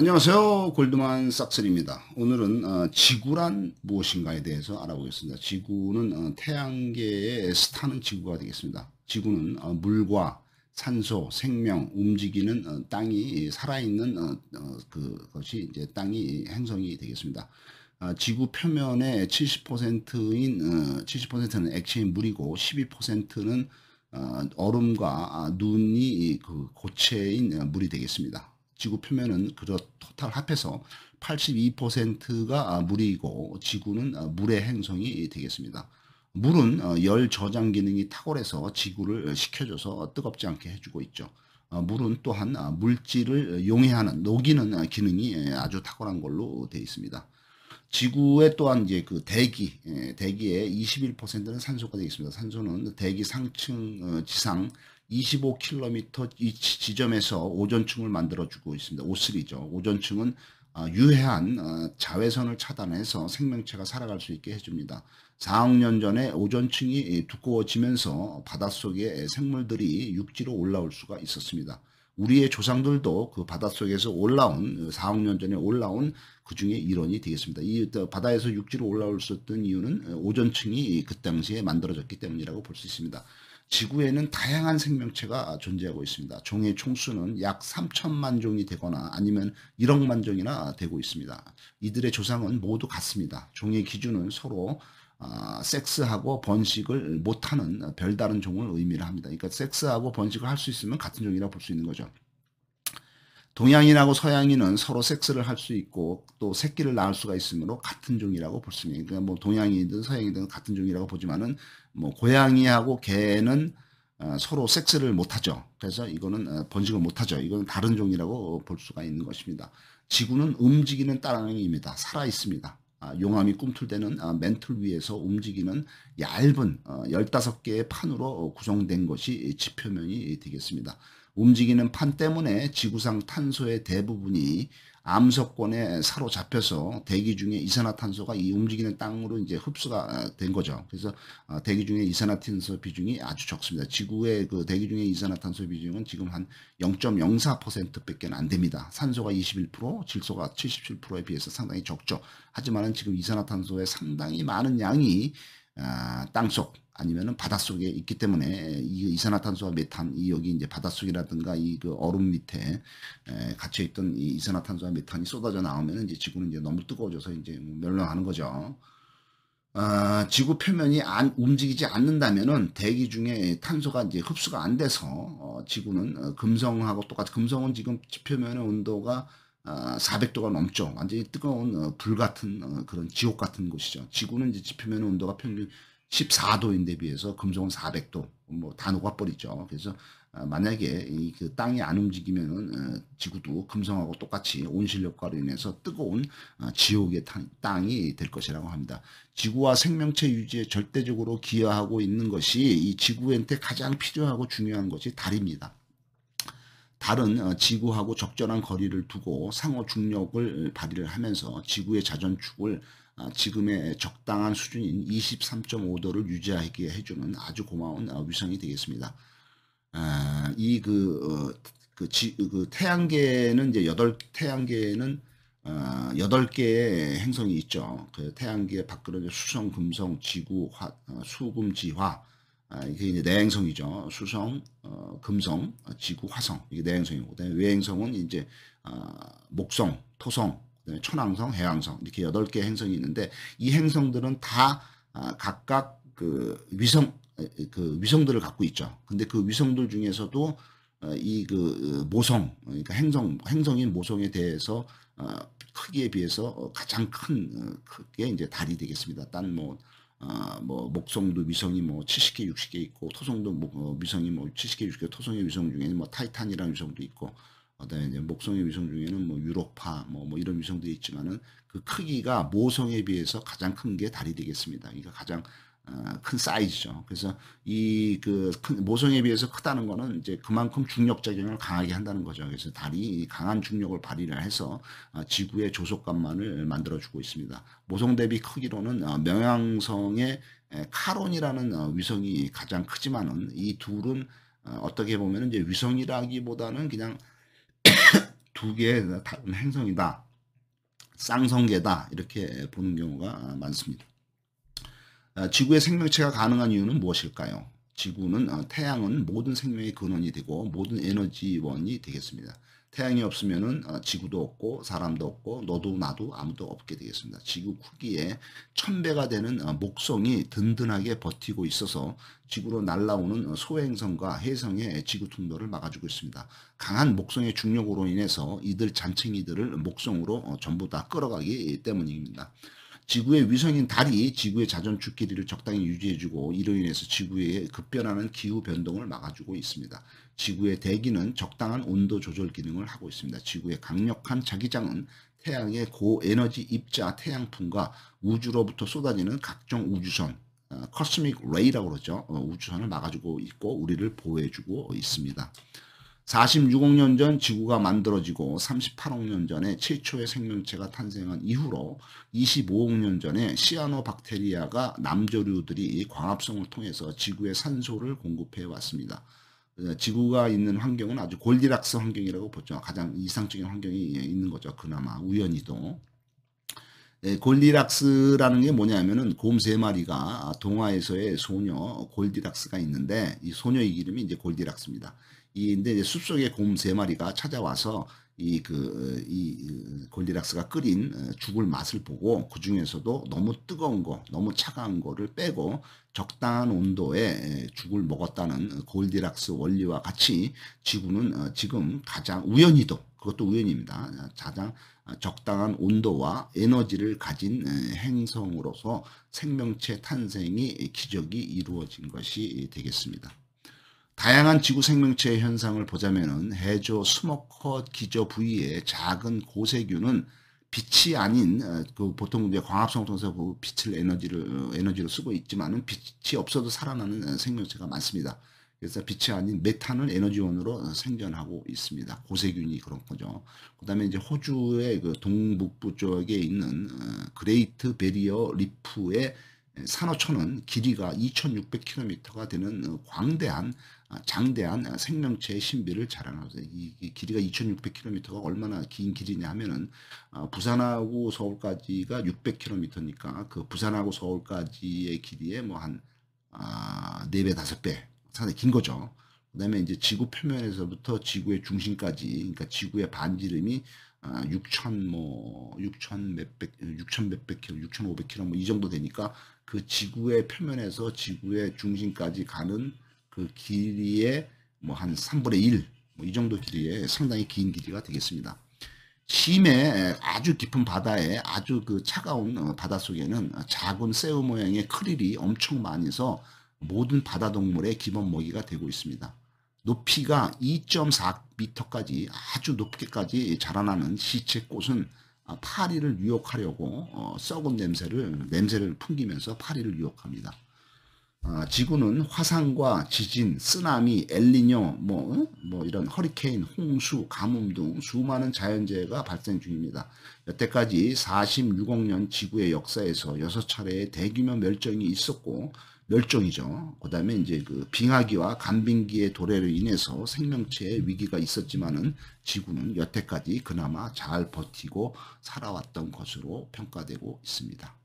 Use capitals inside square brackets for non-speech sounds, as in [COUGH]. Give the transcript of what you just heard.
안녕하세요. 골드만 삭스입니다 오늘은 어, 지구란 무엇인가에 대해서 알아보겠습니다. 지구는 어, 태양계의 스타는 지구가 되겠습니다. 지구는 어, 물과 산소, 생명, 움직이는 땅이 살아있는 그것이 이제 땅이 행성이 되겠습니다. 아, 지구 표면의 70%인 70%는 액체인 물이고 12%는 얼음과 아, 눈이 그 고체인 물이 되겠습니다. 지구 표면은 그저 토탈 합해서 82%가 물이고 지구는 물의 행성이 되겠습니다. 물은 열 저장 기능이 탁월해서 지구를 식혀줘서 뜨겁지 않게 해주고 있죠. 물은 또한 물질을 용해하는 녹이는 기능이 아주 탁월한 걸로 되어 있습니다. 지구의 또한 이제 그 대기, 예, 대기의 21%는 산소가 되어 있습니다. 산소는 대기 상층 어, 지상 25km 이 지점에서 오존층을 만들어주고 있습니다. 오슬죠 오존층은 아, 유해한 어, 자외선을 차단해서 생명체가 살아갈 수 있게 해줍니다. 4억 년 전에 오존층이 두꺼워지면서 바닷속에 생물들이 육지로 올라올 수가 있었습니다. 우리의 조상들도 그 바닷속에서 올라온 4억 년 전에 올라온 그 중에 일원이 되겠습니다. 이 바다에서 육지로 올라올 수 있던 이유는 오존층이 그 당시에 만들어졌기 때문이라고 볼 수 있습니다. 지구에는 다양한 생명체가 존재하고 있습니다. 종의 총수는 약 3천만 종이 되거나 아니면 1억만 종이나 되고 있습니다. 이들의 조상은 모두 같습니다. 종의 기준은 서로 어, 섹스하고 번식을 못하는 별다른 종을 의미를 합니다. 그러니까 섹스하고 번식을 할 수 있으면 같은 종이라 고볼 수 있는 거죠. 동양인하고 서양인은 서로 섹스를 할 수 있고 또 새끼를 낳을 수가 있으므로 같은 종이라고 볼 수 있는 그러니까 뭐 동양인이든 서양인이든 같은 종이라고 보지만은 뭐 고양이하고 개는 어, 서로 섹스를 못하죠. 그래서 이거는 어, 번식을 못하죠. 이건 다른 종이라고 볼 수가 있는 것입니다. 지구는 움직이는 따랑입니다. 살아 있습니다. 아, 용암이 꿈틀대는 멘틀 아, 위에서 움직이는 얇은 15개의 어, 판으로 어, 구성된 것이 지표면이 되겠습니다. 움직이는 판 때문에 지구상 탄소의 대부분이 암석권에 사로잡혀서 대기 중에 이산화탄소가 이 움직이는 땅으로 이제 흡수가 어, 된 거죠. 그래서 어, 대기 중에 이산화탄소 비중이 아주 적습니다. 지구의 그 대기 중에 이산화탄소 비중은 지금 한 0.04%밖에 안 됩니다. 산소가 21%, 질소가 77%에 비해서 상당히 적죠. 하지만은 지금 이산화탄소의 상당히 많은 양이 어, 땅속 아니면은 바닷속에 있기 때문에 이 이산화탄소와 메탄 이 여기 이제 바닷속이라든가 이 그 얼음 밑에 에, 갇혀 있던 이 이산화탄소와 메탄이 쏟아져 나오면 이제 지구는 이제 너무 뜨거워져서 이제 멸망하는 거죠. 어, 지구 표면이 안, 움직이지 않는다면은 대기 중에 탄소가 이제 흡수가 안 돼서 어, 지구는 어, 금성하고 똑같이 금성은 지금 표면의 온도가 400도가 아, 넘죠. 완전히 뜨거운 어, 불 같은 어, 그런 지옥 같은 곳이죠. 지구는 이제 지표면의 온도가 평균 14도인데 비해서 금속은 400도 뭐다 녹아버리죠. 그래서 아, 만약에 이 그 땅이 안 움직이면은 어, 지구도 금성하고 똑같이 온실 효과로 인해서 뜨거운 아, 지옥의 땅이 될 것이라고 합니다. 지구와 생명체 유지에 절대적으로 기여하고 있는 것이 이 지구한테 가장 필요하고 중요한 것이 달입니다. 달은 어, 지구하고 적절한 거리를 두고 상호 중력을 발휘를 하면서 지구의 자전축을 어, 지금의 적당한 수준인 23.5도를 유지하게 해주는 아주 고마운 어, 위성이 되겠습니다. 아, 이그 그, 어, 그, 그 태양계는 이제 여덟 태양계는 어, 8개의 행성이 있죠. 그 태양계 밖으로 수성, 금성, 지구, 화, 수금, 지화. 아, 이게 이제 내행성이죠. 네 수성, 금성, 지구, 화성. 이게 내행성이고. 네 외행성은 이제 목성, 토성, 네, 천왕성, 해왕성 이렇게 여덟 개 행성이 있는데 이 행성들은 다 아, 각각 그 위성 그 위성들을 갖고 있죠. 근데 그 위성들 중에서도 어, 이그 어, 모성 그러니까 행성 행성인 모성에 대해서 어, 크기에 비해서 가장 큰 크게 이제 달이 되겠습니다. 딴뭐 아, 뭐 목성도 위성이 뭐 70개, 60개 있고 토성도 뭐, 위성이 뭐 70개, 60개 토성의 위성 중에 뭐 타이탄이라는 위성도 있고 그다 이제 목성의 위성 중에는 뭐 유로파 뭐, 뭐 이런 위성들이 있지만은 그 크기가 모성에 비해서 가장 큰 게 달이 되겠습니다. 그러니까 가장 어, 큰 사이즈죠. 그래서 이그 모성에 비해서 크다는 거는 이제 그만큼 중력 작용을 강하게 한다는 거죠. 그래서 달이 강한 중력을 발휘를 해서 어, 지구의 조속감만을 만들어 주고 있습니다. 모성 대비 크기로는 명양성의 어, 카론이라는 위성이 가장 크지만은 이 둘은 어, 어떻게 보면 이제 위성이라기보다는 그냥 [COUGHS] 두 개의 다른 행성이다. 쌍성계다. 이렇게 보는 경우가 많습니다. 아, 지구의 생명체가 가능한 이유는 무엇일까요? 지구는 아, 태양은 모든 생명의 근원이 되고 모든 에너지원이 되겠습니다. 태양이 없으면 어, 지구도 없고 사람도 없고 너도 나도 아무도 없게 되겠습니다. 지구 크기에 천배가 되는 어, 목성이 든든하게 버티고 있어서 지구로 날아오는 어, 소행성과 해성의 지구 충돌을 막아주고 있습니다. 강한 목성의 중력으로 인해서 이들 잔챙이들을 목성으로 전부 다 끌어가기 때문입니다. 지구의 위성인 달이 지구의 자전축 길이를 적당히 유지해주고 이로 인해서 지구의 급변하는 기후 변동을 막아주고 있습니다. 지구의 대기는 적당한 온도 조절 기능을 하고 있습니다. 지구의 강력한 자기장은 태양의 고에너지 입자 태양풍과 우주로부터 쏟아지는 각종 우주선, 커스믹 어, 레이라고 그러죠. 어, 우주선을 막아주고 있고 우리를 보호해주고 있습니다. 46억 년 전 지구가 만들어지고 38억 년 전에 최초의 생명체가 탄생한 이후로 25억 년 전에 시아노박테리아가 남조류들이 광합성을 통해서 지구에 산소를 공급해 왔습니다. 지구가 있는 환경은 아주 골디락스 환경이라고 보죠. 가장 이상적인 환경이 있는 거죠. 그나마 우연히도. 예, 골디락스라는 게 뭐냐면은 곰 세 마리가 동화에서의 소녀 골디락스가 있는데 이 소녀의 이름이 이제 골디락스입니다. 이인데 숲속에 곰세 마리가 찾아와서 이 그이 그, 골디락스가 끓인 어, 죽을 맛을 보고 그 중에서도 너무 뜨거운 거, 너무 차가운 거를 빼고 적당한 온도에 죽을 먹었다는 골디락스 원리와 같이 지구는 어, 지금 가장 우연히도 그것도 우연입니다. 가장 적당한 온도와 에너지를 가진 행성으로서 생명체 탄생이 기적이 이루어진 것이 되겠습니다. 다양한 지구 생명체의 현상을 보자면 해조 스모컷 기저 부위의 작은 고세균은 빛이 아닌 어, 그 보통 이제 광합성 통해서 빛을 에너지를 어, 에너지로 쓰고 있지만은 빛이 없어도 살아나는 어, 생명체가 많습니다. 그래서 빛이 아닌 메탄을 에너지원으로 생존하고 있습니다. 고세균이 그런 거죠. 그다음에 이제 호주의 그 동북부 쪽에 있는 그레이트 베리어 리프의 산호초는 길이가 2,600km가 되는 광대한 아, 장대한 생명체의 신비를 자랑하고서 이, 이 길이가 2,600km가 얼마나 긴 길이냐 하면은 아, 부산하고 서울까지가 600km니까 그 부산하고 서울까지의 길이의 뭐한 아, 4배, 5배 상당히 긴 거죠. 그 다음에 이제 지구 표면에서부터 지구의 중심까지, 그러니까 지구의 반지름이 아, 6천 뭐, 6천 몇백, 6천 몇백 킬로, 6천 5백 킬로 뭐이 정도 되니까 그 지구의 표면에서 지구의 중심까지 가는 그 길이의 뭐한 3분의 1, 뭐이 정도 길이의 상당히 긴 길이가 되겠습니다. 심해 아주 깊은 바다에 아주 그 차가운 어, 바다 속에는 작은 새우 모양의 크릴이 엄청 많이 서 모든 바다 동물의 기본 먹이가 되고 있습니다. 높이가 2.4m까지 아주 높게까지 자라나는 시체 꽃은 아, 파리를 유혹하려고 어, 썩은 냄새를 냄새를 풍기면서 파리를 유혹합니다. 아, 지구는 화산과 지진, 쓰나미, 엘리뇨, 뭐, 어? 뭐 이런 허리케인, 홍수, 가뭄 등 수많은 자연재해가 발생 중입니다. 여태까지 46억 년 지구의 역사에서 6차례의 대규모 멸종이 있었고, 멸종이죠. 그 다음에 이제 그 빙하기와 간빙기의 도래로 인해서 생명체의 위기가 있었지만은 지구는 여태까지 그나마 잘 버티고 살아왔던 것으로 평가되고 있습니다.